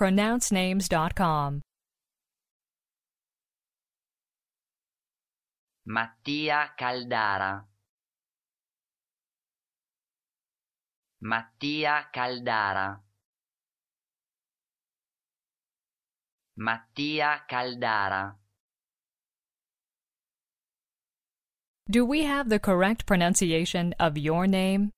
pronouncenames.com. Mattia Caldara Mattia Caldara Mattia Caldara Do we have the correct pronunciation of your name?